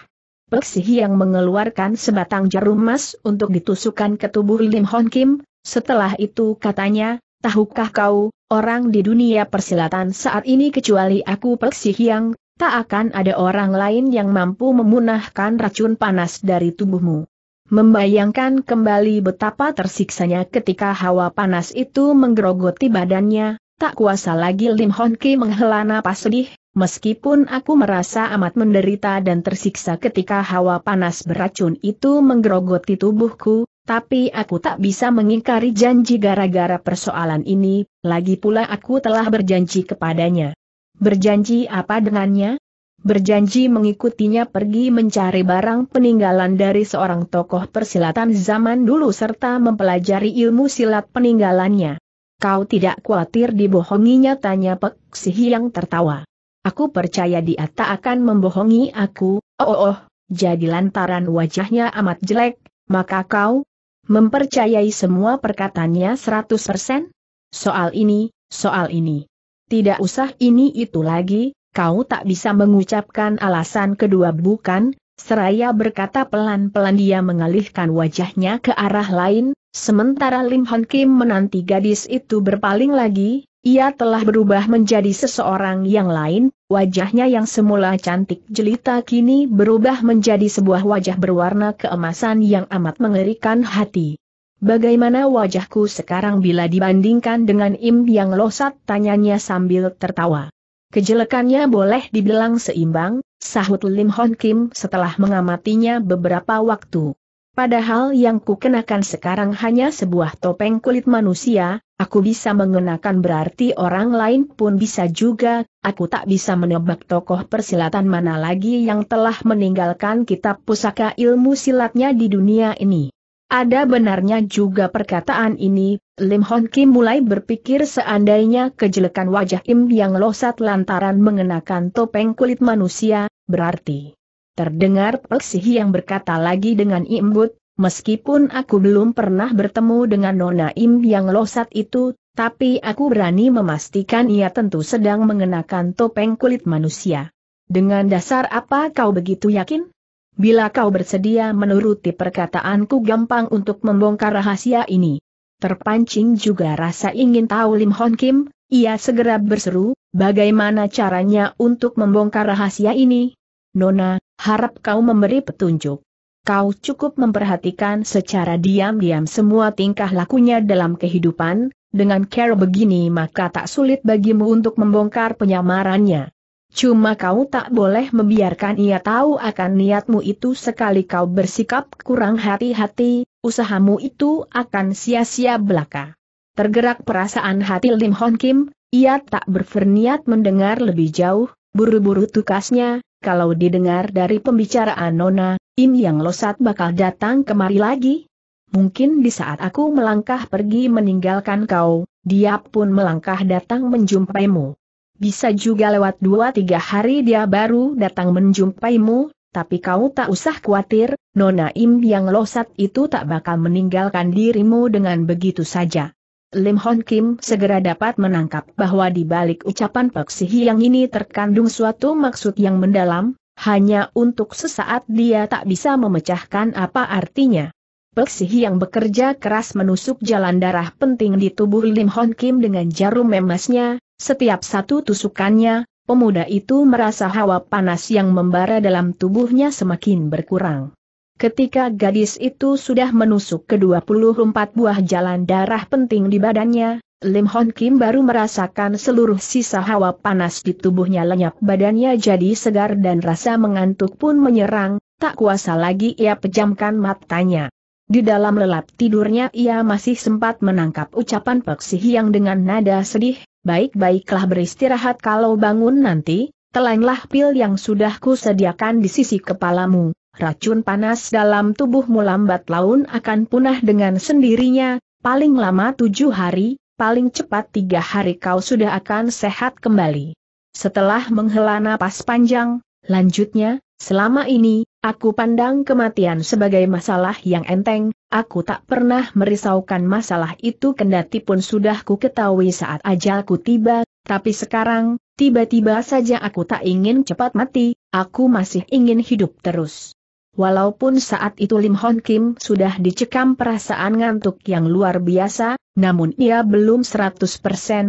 Pekshi yang mengeluarkan sebatang jarum emas untuk ditusukkan ke tubuh Lim Hon Kim, setelah itu katanya, tahukah kau, orang di dunia persilatan saat ini kecuali aku Pekshi yang, tak akan ada orang lain yang mampu memunahkan racun panas dari tubuhmu. Membayangkan kembali betapa tersiksanya ketika hawa panas itu menggerogoti badannya, tak kuasa lagi Lim Hon Kim menghela napas sedih, Meskipun aku merasa amat menderita dan tersiksa ketika hawa panas beracun itu menggerogoti tubuhku, tapi aku tak bisa mengingkari janji gara-gara persoalan ini, lagi pula aku telah berjanji kepadanya. Berjanji apa dengannya? Berjanji mengikutinya pergi mencari barang peninggalan dari seorang tokoh persilatan zaman dulu serta mempelajari ilmu silat peninggalannya. Kau tidak khawatir dibohonginya tanya Pek Sihi yang tertawa. Aku percaya dia tak akan membohongi aku, oh oh, oh. jadi lantaran wajahnya amat jelek, maka kau mempercayai semua perkataannya 100%? Soal ini, soal ini. Tidak usah ini itu lagi, kau tak bisa mengucapkan alasan kedua bukan, seraya berkata pelan-pelan dia mengalihkan wajahnya ke arah lain, sementara Lim Hon Kim menanti gadis itu berpaling lagi, ia telah berubah menjadi seseorang yang lain, wajahnya yang semula cantik jelita kini berubah menjadi sebuah wajah berwarna keemasan yang amat mengerikan hati. Bagaimana wajahku sekarang bila dibandingkan dengan Im yang losat tanyanya sambil tertawa. Kejelekannya boleh dibilang seimbang, sahut Lim Hon Kim setelah mengamatinya beberapa waktu. Padahal yang kukenakan sekarang hanya sebuah topeng kulit manusia, aku bisa mengenakan berarti orang lain pun bisa juga, aku tak bisa menebak tokoh persilatan mana lagi yang telah meninggalkan kitab pusaka ilmu silatnya di dunia ini. Ada benarnya juga perkataan ini, Lim Hon Kim mulai berpikir seandainya kejelekan wajah Im yang losat lantaran mengenakan topeng kulit manusia, berarti Terdengar Peksihi yang berkata lagi dengan imbut, meskipun aku belum pernah bertemu dengan Nona Im yang losat itu, tapi aku berani memastikan ia tentu sedang mengenakan topeng kulit manusia. Dengan dasar apa kau begitu yakin? Bila kau bersedia menuruti perkataanku gampang untuk membongkar rahasia ini. Terpancing juga rasa ingin tahu Lim Hon Kim, ia segera berseru, bagaimana caranya untuk membongkar rahasia ini? Nona, harap kau memberi petunjuk. Kau cukup memperhatikan secara diam-diam semua tingkah lakunya dalam kehidupan, dengan care begini maka tak sulit bagimu untuk membongkar penyamarannya. Cuma kau tak boleh membiarkan ia tahu akan niatmu itu sekali kau bersikap kurang hati-hati, usahamu itu akan sia-sia belaka. Tergerak perasaan hati Lim Hon Kim, ia tak berferniat mendengar lebih jauh, buru-buru tukasnya, kalau didengar dari pembicaraan Nona, Im Yang Losat bakal datang kemari lagi? Mungkin di saat aku melangkah pergi meninggalkan kau, dia pun melangkah datang menjumpaimu. Bisa juga lewat dua tiga hari dia baru datang menjumpaimu, tapi kau tak usah khawatir, Nona Im Yang Losat itu tak bakal meninggalkan dirimu dengan begitu saja. Lim Hon Kim segera dapat menangkap bahwa di balik ucapan Pak Si Hiang ini terkandung suatu maksud yang mendalam, hanya untuk sesaat dia tak bisa memecahkan apa artinya. Pak Si Hiang bekerja keras menusuk jalan darah penting di tubuh Lim Hon Kim dengan jarum emasnya, setiap satu tusukannya, pemuda itu merasa hawa panas yang membara dalam tubuhnya semakin berkurang. Ketika gadis itu sudah menusuk ke-24 buah jalan darah penting di badannya, Lim Hon Kim baru merasakan seluruh sisa hawa panas di tubuhnya lenyap badannya jadi segar dan rasa mengantuk pun menyerang, tak kuasa lagi ia pejamkan matanya. Di dalam lelap tidurnya ia masih sempat menangkap ucapan Peksih yang dengan nada sedih, baik-baiklah beristirahat kalau bangun nanti, telanlah pil yang sudah kusediakan di sisi kepalamu racun panas dalam tubuhmu lambat laun akan punah dengan sendirinya, paling lama tujuh hari, paling cepat tiga hari kau sudah akan sehat kembali. Setelah menghela napas panjang, lanjutnya, selama ini, aku pandang kematian sebagai masalah yang enteng, aku tak pernah merisaukan masalah itu kendati pun sudah ku ketahui saat ajalku tiba, tapi sekarang, tiba-tiba saja aku tak ingin cepat mati, aku masih ingin hidup terus. Walaupun saat itu Lim Hon Kim sudah dicekam perasaan ngantuk yang luar biasa, namun ia belum 100%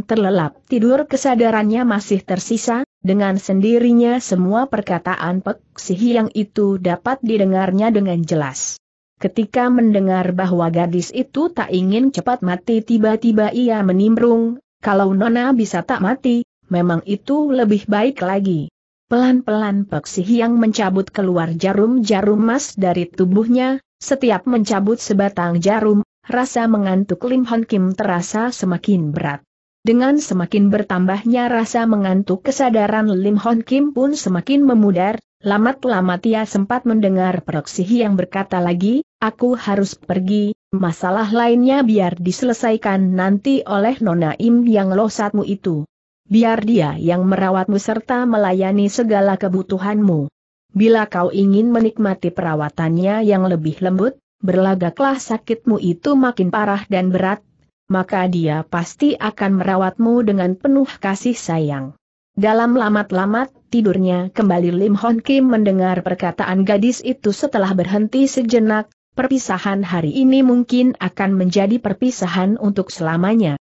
terlelap tidur kesadarannya masih tersisa, dengan sendirinya semua perkataan Pek Si Hiang itu dapat didengarnya dengan jelas. Ketika mendengar bahwa gadis itu tak ingin cepat mati tiba-tiba ia menimbrung, kalau Nona bisa tak mati, memang itu lebih baik lagi. Pelan-pelan Peksi Hiang mencabut keluar jarum-jarum emas dari tubuhnya, setiap mencabut sebatang jarum, rasa mengantuk Lim Hon Kim terasa semakin berat. Dengan semakin bertambahnya rasa mengantuk kesadaran Lim Hon Kim pun semakin memudar, lamat-lamat ia sempat mendengar Peksi Hiang berkata lagi, aku harus pergi, masalah lainnya biar diselesaikan nanti oleh Nona Im yang losatmu itu. Biar dia yang merawatmu serta melayani segala kebutuhanmu. Bila kau ingin menikmati perawatannya yang lebih lembut, berlagaklah sakitmu itu makin parah dan berat, maka dia pasti akan merawatmu dengan penuh kasih sayang. Dalam lamat-lamat tidurnya kembali Lim Hon Kim mendengar perkataan gadis itu setelah berhenti sejenak, perpisahan hari ini mungkin akan menjadi perpisahan untuk selamanya.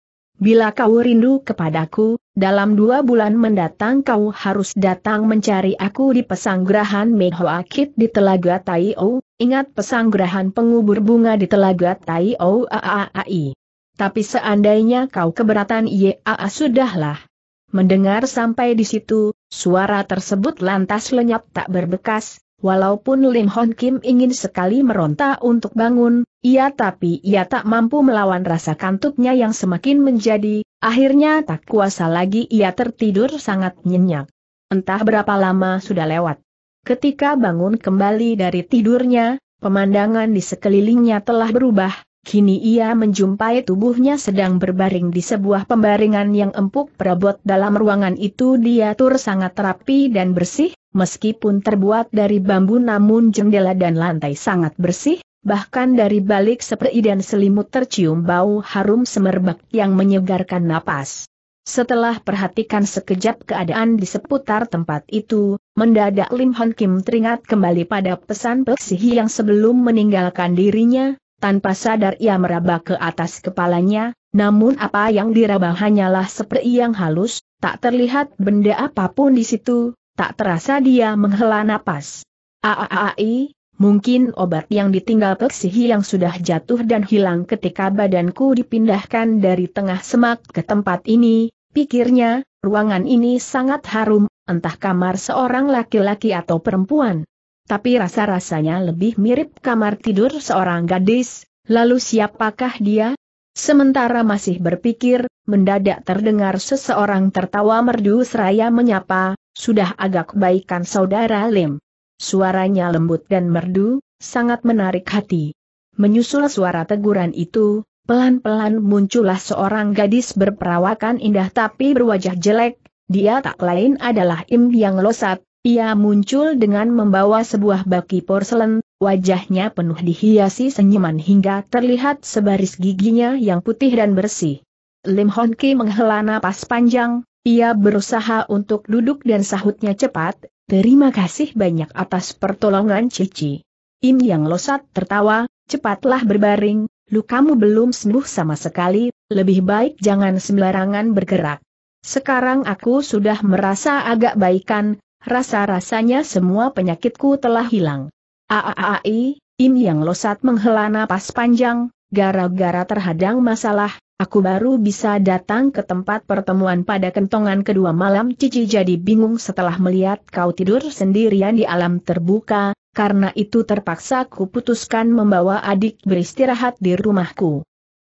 Bila kau rindu kepadaku, dalam dua bulan mendatang kau harus datang mencari aku di pesanggrahan Mehoakit di Telaga Taiou, ingat pesanggrahan pengubur bunga di Telaga Taiou AAAI. Tapi seandainya kau keberatan IAA sudahlah. Mendengar sampai di situ, suara tersebut lantas lenyap tak berbekas, Walaupun Lim Hon Kim ingin sekali meronta untuk bangun, ia tapi ia tak mampu melawan rasa kantuknya yang semakin menjadi, akhirnya tak kuasa lagi ia tertidur sangat nyenyak. Entah berapa lama sudah lewat. Ketika bangun kembali dari tidurnya, pemandangan di sekelilingnya telah berubah, Kini ia menjumpai tubuhnya sedang berbaring di sebuah pembaringan yang empuk perabot dalam ruangan itu diatur sangat rapi dan bersih, meskipun terbuat dari bambu namun jendela dan lantai sangat bersih, bahkan dari balik seperi dan selimut tercium bau harum semerbak yang menyegarkan napas. Setelah perhatikan sekejap keadaan di seputar tempat itu, mendadak Lim Hon Kim teringat kembali pada pesan Peksihi yang sebelum meninggalkan dirinya, tanpa sadar ia meraba ke atas kepalanya, namun apa yang diraba hanyalah seperti yang halus, tak terlihat benda apapun di situ, tak terasa dia menghela napas. Aaai, mungkin obat yang ditinggal peksihi yang sudah jatuh dan hilang ketika badanku dipindahkan dari tengah semak ke tempat ini, pikirnya, ruangan ini sangat harum, entah kamar seorang laki-laki atau perempuan tapi rasa-rasanya lebih mirip kamar tidur seorang gadis, lalu siapakah dia? Sementara masih berpikir, mendadak terdengar seseorang tertawa merdu seraya menyapa, sudah agak baikan saudara Lim. Suaranya lembut dan merdu, sangat menarik hati. Menyusul suara teguran itu, pelan-pelan muncullah seorang gadis berperawakan indah tapi berwajah jelek, dia tak lain adalah Im Yang Losat, ia muncul dengan membawa sebuah baki porselen, wajahnya penuh dihiasi senyuman hingga terlihat sebaris giginya yang putih dan bersih. Lim Hon Ki menghela napas panjang, ia berusaha untuk duduk dan sahutnya cepat, terima kasih banyak atas pertolongan Cici. Im Yang Losat tertawa, cepatlah berbaring, lukamu belum sembuh sama sekali, lebih baik jangan sembarangan bergerak. Sekarang aku sudah merasa agak baikan, Rasa-rasanya semua penyakitku telah hilang. Aaai, Im Yang Losat menghela napas panjang, gara-gara terhadang masalah, aku baru bisa datang ke tempat pertemuan pada kentongan kedua malam Cici jadi bingung setelah melihat kau tidur sendirian di alam terbuka, karena itu terpaksa ku putuskan membawa adik beristirahat di rumahku.